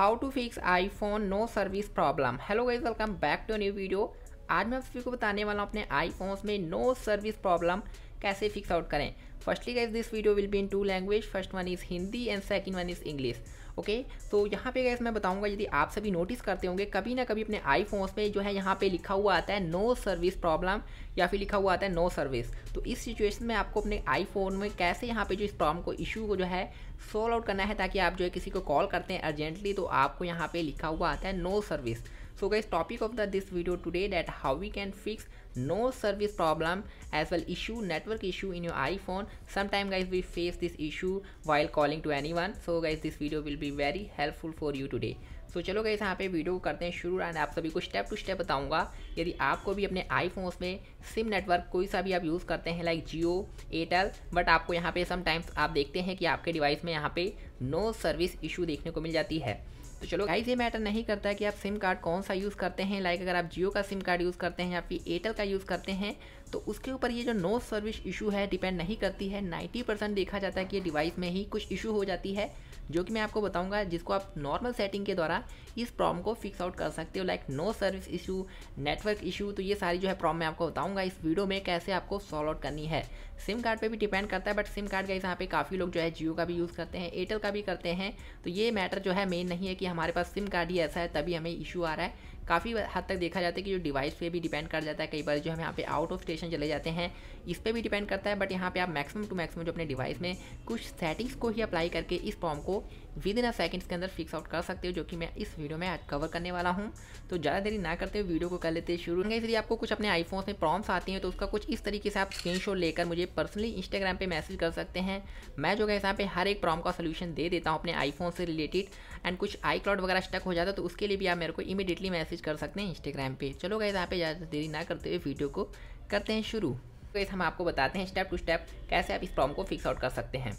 how to fix iPhone no service problem hello guys welcome back to new video आज मैं आप सभी को बताने वाला हूँ अपने फोन में नो सर्विस प्रॉब्लम कैसे फिक्स आउट करें firstly guys this video will be in two language first one is Hindi and second one is English okay तो यहाँ पे गैस मैं बताऊँगा यदि आप सभी नोटिस करते होंगे कभी ना कभी अपने आईफोन्स में जो है यहाँ पे लिखा हुआ आता है नो सर्विस प्रॉब्लम या फिर लिखा हुआ आता है नो सर्विस तो इस सिचुएशन में आपको अपने आईफोन में कैसे यहाँ पे जो इस प्रॉब्लम को इशू को जो है सोल्व आउट करना है ताकि आप जो है किसी को कॉल करते हैं अर्जेंटली तो आपको यहाँ पर लिखा हुआ आता है no service so guys topic of the this video today that how we can fix no service problem as well issue network issue in your iPhone sometime guys we face this issue while calling to anyone so guys this video will be very helpful for you today so चलो guys यहाँ पे video को करते हैं शुरू and आप सभी को स्टेप टू स्टेप बताऊँगा यदि आपको भी अपने आई में सिम नेटवर्क कोई सा भी आप यूज़ करते हैं लाइक जियो एयरटेल बट आपको यहाँ पे समटाइम्स आप देखते हैं कि आपके डिवाइस में यहाँ पे नो सर्विस इशू देखने को मिल जाती है तो चलो गाइस ये मैटर नहीं करता है कि आप सिम कार्ड कौन सा यूज़ करते हैं लाइक अगर आप जियो का सिम कार्ड यूज़ करते हैं या फिर एयरटेल का यूज़ करते हैं तो उसके ऊपर ये जो नो सर्विस इशू है डिपेंड नहीं करती है 90 परसेंट देखा जाता है कि ये डिवाइस में ही कुछ इशू हो जाती है जो कि मैं आपको बताऊंगा जिसको आप नॉर्मल सेटिंग के द्वारा इस प्रॉब्लम को फिक्स आउट कर सकते हो like no service issue network issue तो ये सारी जो है प्रॉब्लम मैं आपको बताऊंगा इस वीडियो में कैसे आपको सॉल्व आउट करनी है सिम कार्ड पे भी डिपेंड करता है बट सिम कार्ड का यहाँ पे काफ़ी लोग जो है जियो का भी यूज़ करते हैं एयरटेल का भी करते हैं तो ये मैटर जो है मेन नहीं है कि हमारे पास सिम कार्ड ही ऐसा है तभी हमें इशू आ रहा है काफ़ी हद तक देखा जाता है कि जो डिवाइस पे भी डिपेंड कर जाता है कई बार जो हम यहाँ पे आउट ऑफ स्टेशन चले जाते हैं इस पर भी डिपेंड करता है बट यहाँ पे आप मैक्सिमम टू मैक्सिमम जो अपने डिवाइस में कुछ सेटिंग्स को ही अप्लाई करके इस फॉर्म को विद इन अ सेकेंड्स के अंदर फिक्स आउट कर सकते हो जो कि मैं इस वीडियो में आज कवर करने वाला हूँ तो ज़्यादा देरी ना करते हुए वीडियो को कर लेते हैं शुरू इसलिए आपको कुछ अपने आईफोन में प्रॉम्स आती हैं तो उसका कुछ इस तरीके से आप शॉट लेकर मुझे पर्सनली इंस्टाग्राम पर मैसेज कर सकते हैं मैं जो है यहाँ पे हर एक प्रॉम का सोल्यूशन दे देता हूँ अपने आईफोन से रिलेटेड एंड कुछ आई क्लाउड वगैरह स्टक हो जाता है तो उसके लिए भी आप मेरे को इमीडिएटली मैसेज कर सकते हैं इंस्टाग्राम पर चलो गए यहाँ पे ज़्यादा देरी ना करते हुए वीडियो को करते हैं शुरू तो इस हम आपको बताते हैं स्टेप टू स्टेप कैसे आप इस प्रॉब्लम को फिक्स आउट कर सकते हैं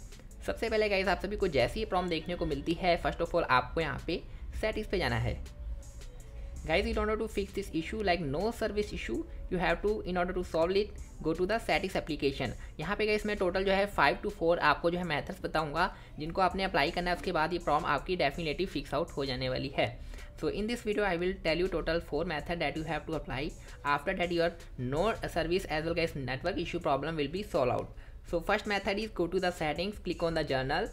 सबसे पहले गाइज आप सभी को जैसी ही प्रॉम देखने को मिलती है फर्स्ट ऑफ ऑल आपको यहाँ पे सेटिंग्स पे जाना है guys in order to fix this issue like no service issue you have to in order to solve it go to the settings application यहाँ पे गाइस मैं टोटल जो है फाइव टू फोर आपको जो है मैथड्स बताऊँगा जिनको आपने अप्लाई करना है उसके बाद ये प्रॉम आपकी डेफिनेटली फिक्स आउट हो जाने वाली है so in this video I will tell you total four method that you have to apply after that your no service as well guys network issue problem will be solve out so first method is go to the settings click on the general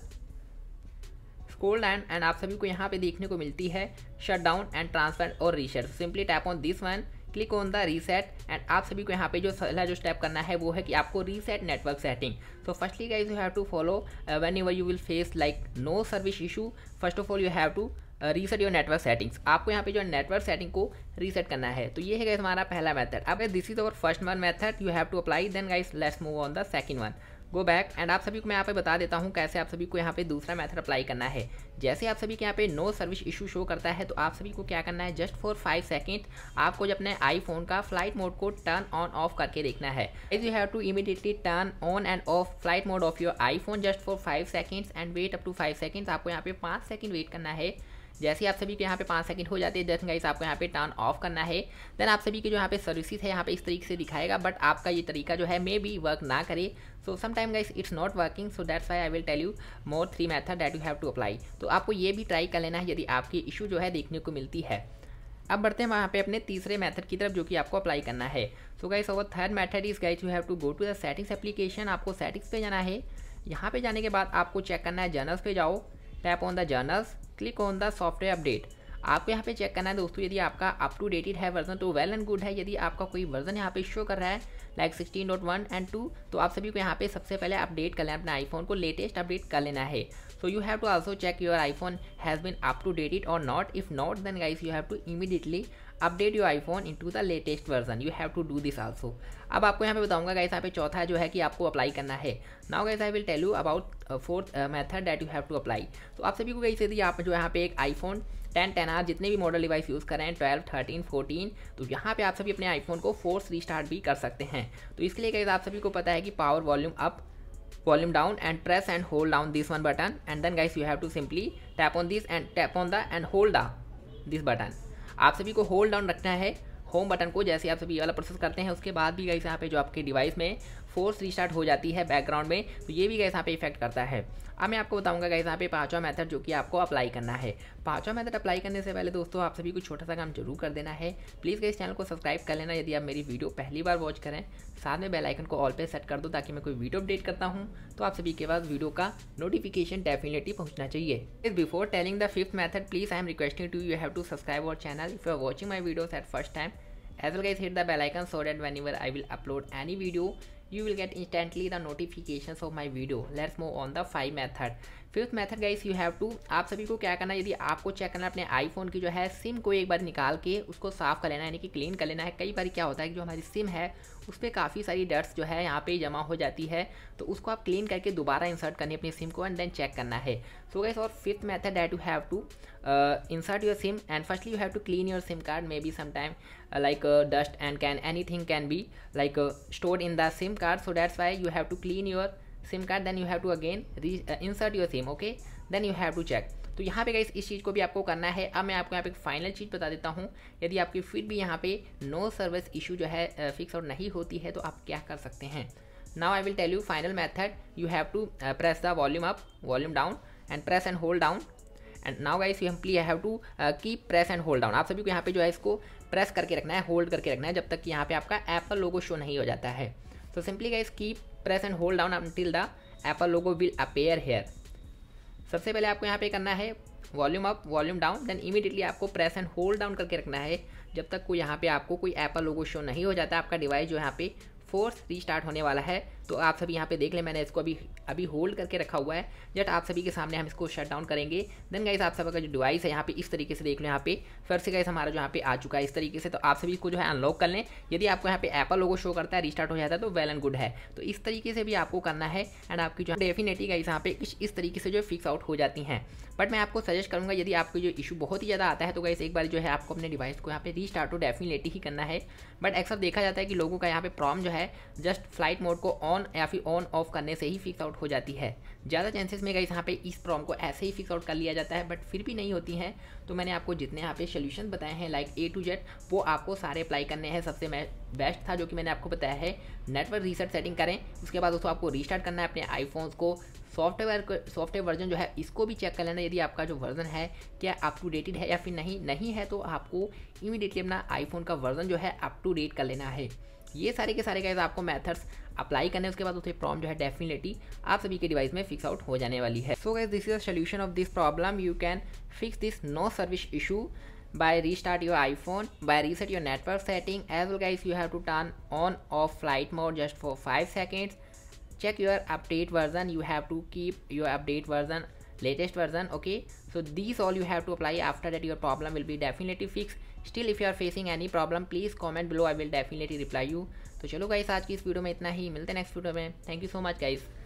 scroll and and आप सभी को यहाँ पे देखने को मिलती है shut down and transfer और reset simply tap on this one click on the reset and आप सभी को यहाँ पे जो पहला जो स्टेप करना है वो है कि आपको reset network setting so firstly guys you have to follow when you will face like no service issue first of all you have to reset your network settings आपको यहाँ पे जो नेटवर्क सेटिंग को रीसेट करना है तो ये है गाइस हमारा पहला मेथड अब this is our first one method you have to apply then guys let's move on the second one go back and आप सभी को मैं यहाँ पे बता देता हूँ कैसे आप सभी को यहाँ पे दूसरा मेथड अप्लाई करना है जैसे आप सभी के यहाँ पे नो सर्विस इशू शो करता है तो आप सभी को क्या करना है जस्ट फॉर फाइव सेकेंड आपको जब अपने आईफोन का फ्लाइट मोड को टर्न ऑन ऑफ करके देखना है is you have to immediately turn on and off flight mode of your iPhone just for five seconds and wait up to five seconds आपको यहाँ पे पाँच सेकेंड वेट करना है जैसे आप सभी के यहाँ पे पाँच सेकंड हो जाते हैं देन गाइस आपको यहाँ पे टर्न ऑफ करना है देन आप सभी के जो यहाँ पे सर्विसेज है यहाँ पे इस तरीके से दिखाएगा बट आपका ये तरीका जो है मे बी वर्क ना करे so sometime guys it's not working so that's why I will tell you more three method that you have to apply तो आपको ये भी ट्राई कर लेना है यदि आपकी इशू जो है देखने को मिलती है अब बढ़ते हैं वहाँ पे अपने तीसरे मेथड की तरफ जो कि आपको अप्लाई करना है so guys our third method is guys you have to go to the settings application आपको सेटिंग्स पे जाना है यहाँ पे जाने के बाद आपको चेक करना है जर्नल्स पे जाओ tap on the generals click on the software update आपको यहाँ पे चेक करना है दोस्तों यदि आपका अप टू डेटेड है वर्जन तो वेल एंड गुड है यदि आपका कोई वर्जन यहाँ पे शो कर रहा है like sixteen dot one and two तो आप सभी को यहाँ पे सबसे पहले अपडेट कर लेना अपने आईफोन को लेटेस्ट अपडेट कर लेना है so you have to also check your iPhone has been up to dated और not if not then guys you have to immediately update your iPhone to the latest version you have to do this also अब आपको यहाँ पे बताऊंगा guys यहाँ पे चौथा जो है कि आपको अप्लाई करना है now guys I will tell you about fourth method that you have to apply तो आप सभी को गाइस यदि आप जो यहाँ पे एक आईफोन टेन टेन आर जितने भी मॉडल डिवाइस यूज़ करें ट्वेल्व थर्टीन फोर्टीन तो यहाँ पे आप सभी अपने आईफोन को फोर्स रिस्टार्ट भी कर सकते हैं तो इसके लिए गाइस आप सभी को पता है कि power volume up volume down and press and hold down this one button and then guys you have to simply tap on this and tap on the and hold the this button आप सभी को hold down रखना है home button को जैसे आप सभी वाला प्रोसेस करते हैं उसके बाद भी गाइस यहाँ पे जो आपके डिवाइस में फोर्स रिस्टार्ट हो जाती है बैकग्राउंड में तो ये भी गैस यहाँ पे इफेक्ट करता है अब मैं आपको बताऊंगा गैस यहाँ पे पाँचवा मेथड जो कि आपको अप्लाई करना है पाँचवा मेथड अप्लाई करने से पहले दोस्तों आप सभी को छोटा सा काम जरूर कर देना है प्लीज़ इस चैनल को सब्सक्राइब कर लेना यदि आप मेरी वीडियो पहली बार वॉच करें साथ में बेल आइकन को ऑल पे सेट कर दो ताकि मैं कोई वीडियो अपडेट करता हूँ तो आप सभी के पास वीडियो का नोटिफिकेशन डेफिनेटली पहुँचना चाहिए is before telling the fifth method please I am requesting to you have to subscribe our channel if you are watching my videos at first time as well guys hit the bell icon so so that I will upload any video you will get instantly the notifications of my video let's move on the five method fifth method guys you have to आप सभी को क्या करना है यदि आपको check करना अपने आईफोन की जो है सिम को एक बार निकाल के उसको साफ़ कर लेना यानी कि क्लीन कर लेना है कई बार क्या होता है कि जो हमारी सिम है उस पर काफ़ी सारी डर्ट्स जो है यहाँ पे जमा हो जाती है तो उसको आप क्लीन करके दोबारा इंसर्ट करनी अपनी सिम को एंड देन चेक करना है सो गाइस और fifth method that you have to insert your sim and firstly you have to clean your sim card maybe sometime like dust and can any anything can be like uh, stored in the sim card so that's why you have to clean sim card then you have to again reinsert your sim okay then you have to check तो यहाँ पे guys इस चीज़ को भी आपको करना है अब मैं आपको यहाँ पे फाइनल चीज़ बता देता हूँ यदि आपकी फिर भी यहाँ पे नो सर्विस इशू जो है फिक्स uh, आउट नहीं होती है तो आप क्या कर सकते हैं now I will tell you final method you have to press the volume up volume down and press and hold down and now guys you simply have to keep press and hold down आप सभी को यहाँ पे जो है इसको press करके रखना है होल्ड करके रखना है जब तक कि यहाँ पे आपका ऐप का लोगो शो नहीं हो जाता है so simply guys keep press and hold down until the Apple logo will appear here सबसे पहले आपको यहाँ पे करना है volume up volume down then immediately आपको प्रेस एंड होल्ड डाउन करके रखना है जब तक कोई यहाँ पे आपको कोई एप्पल लोगो शो नहीं हो जाता आपका डिवाइस जो यहाँ पे फोर्स रीस्टार्ट होने वाला है तो आप सभी यहाँ पे देख लें मैंने इसको अभी अभी होल्ड करके रखा हुआ है जट आप सभी के सामने हम इसको शट डाउन करेंगे देन गाइस आप सबका जो डिवाइस है यहाँ पे इस तरीके से देख लो यहाँ पे फिर से गाइस हमारा जो यहाँ पे आ चुका है इस तरीके से तो आप सभी इसको जो है अनलॉक कर लें यदि आपको यहाँ पे एप्पल लोगो शो करता है रिस्टार्ट हो जाता है तो वेल एंड गुड है तो इस तरीके से भी आपको करना है एंड आपकी जो डेफिनेटली गाइस यहाँ पे इस तरीके से जो फिक्स आउट हो जाती हैं बट मैं आपको सजेस्ट करूँगा यदि आपको जो इशू बहुत ही ज़्यादा आता है तो गाइस एक बार जो है आपको अपने डिवाइस को यहाँ पे रिस्टार्ट हो डेफिनेटली ही करना है बट अक्सर देखा जाता है कि लोगों का यहाँ पे प्रॉब्लम जो है जस्ट फ्लाइट मोड को ऑन ऑन या फिर ऑन ऑफ करने से ही फिक्स आउट हो जाती है ज़्यादा चांसेस में गई यहाँ पे इस प्रॉब्लम को ऐसे ही फिक्स आउट कर लिया जाता है बट फिर भी नहीं होती हैं तो मैंने आपको जितने यहाँ पे सोल्यूशन बताए हैं लाइक ए टू जेड वो आपको सारे अप्लाई करने हैं सबसे बेस्ट था जो कि मैंने आपको बताया है नेटवर्क रीसेट सेटिंग करें उसके बाद दोस्तों आपको रीस्टार्ट करना है अपने आईफोन्स को सॉफ्टवेयर सॉफ्टवेयर वर्जन जो है इसको भी चेक कर लेना यदि आपका जो वर्जन है क्या अप टू डेटेड है या फिर नहीं नहीं है तो आपको इमीडिएटली अपना आईफोन का वर्जन जो है अप टू डेट कर लेना है ये सारे के सारे गाइज आपको मैथड्स अप्लाई करने उसके बाद उसे प्रॉब्लम जो है डेफिनेटली आप सभी के डिवाइस में फिक्स आउट हो जाने वाली है so guys this is solution of this problem you can fix this no service issue by restart your iPhone by reset your network setting as well guys you have to turn on off flight mode just for five seconds check your update version you have to keep your update version latest version okay so this all you have to apply after that your problem will be definitely fix still if you are facing any problem please comment below I will definitely reply you तो चलो guys आज की इस video में इतना ही मिलते हैं नेक्स्ट वीडियो में thank you so much guys